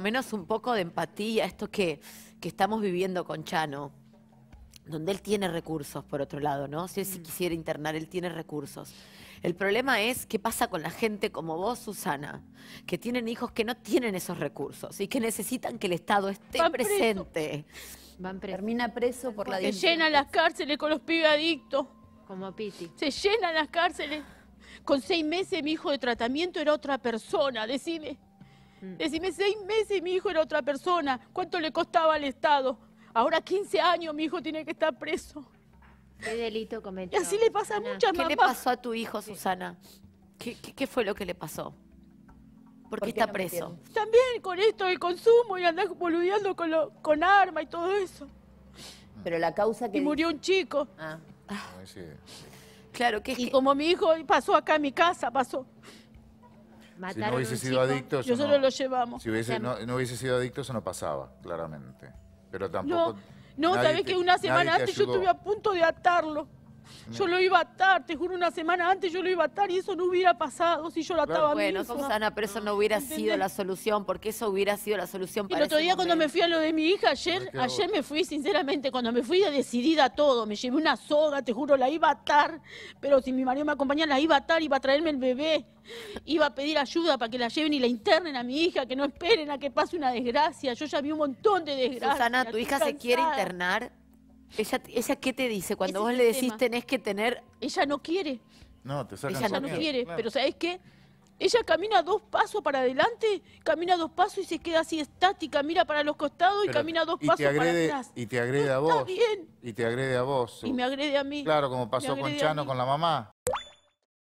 menos un poco de empatía esto que, que, estamos viviendo con Chano, donde él tiene recursos, por otro lado, ¿no? Si él mm. quisiera internar, él tiene recursos. El problema es qué pasa con la gente como vos, Susana, que tienen hijos que no tienen esos recursos y que necesitan que el Estado esté presente. Van Termina preso por la Se llenan las cárceles con los pibes adictos. Como Piti. Se llenan las cárceles. Con seis meses mi hijo de tratamiento era otra persona, decime. Mm. Decime, seis meses mi hijo era otra persona. ¿Cuánto le costaba al Estado? Ahora 15 años mi hijo tiene que estar preso. ¿Qué delito cometió? Y así le pasa a muchas ¿Qué le pasó a tu hijo, Susana? ¿Qué, fue lo que le pasó? ¿Por qué, está preso? También con esto del consumo y andar boludeando con, lo, con arma y todo eso. Pero la causa que... Y murió un chico. Ah. Claro, que Y como mi hijo pasó acá en mi casa, pasó si no hubiese sido adicto, no, lo llevamos. Si no, hubiese sido adicto, eso no pasaba, claramente. Pero tampoco. No, no sabes que una semana antes yo estuve a punto de atarlo. Yo lo iba a atar, te juro, una semana antes yo lo iba a atar y eso no hubiera pasado si yo lo ataba Bueno, Susana, pero eso no hubiera sido la solución, porque eso hubiera sido la solución para El otro día cuando me fui a lo de mi hija, ayer, me ayer me fui, sinceramente, cuando me fui decidida a todo, me llevé una soga, te juro, la iba a atar, pero si mi marido me acompañaba, la iba a atar, iba a traerme el bebé, iba a pedir ayuda para que la lleven y la internen a mi hija, que no esperen a que pase una desgracia, yo ya vi un montón de desgracias. Susana, ¿tu hija se quiere internar? ¿Ella, ella qué te dice? Cuando vos le decís tenés que tener... Ella no quiere. No, te sacan Ella no quiere, pero ¿sabes qué? Ella camina dos pasos para adelante, camina dos pasos y se queda así estática, mira para los costados y camina dos pasos para atrás. Y te agrede a vos. Y te agrede a vos. Y me agrede a mí. Claro, como pasó con Chano, con la mamá.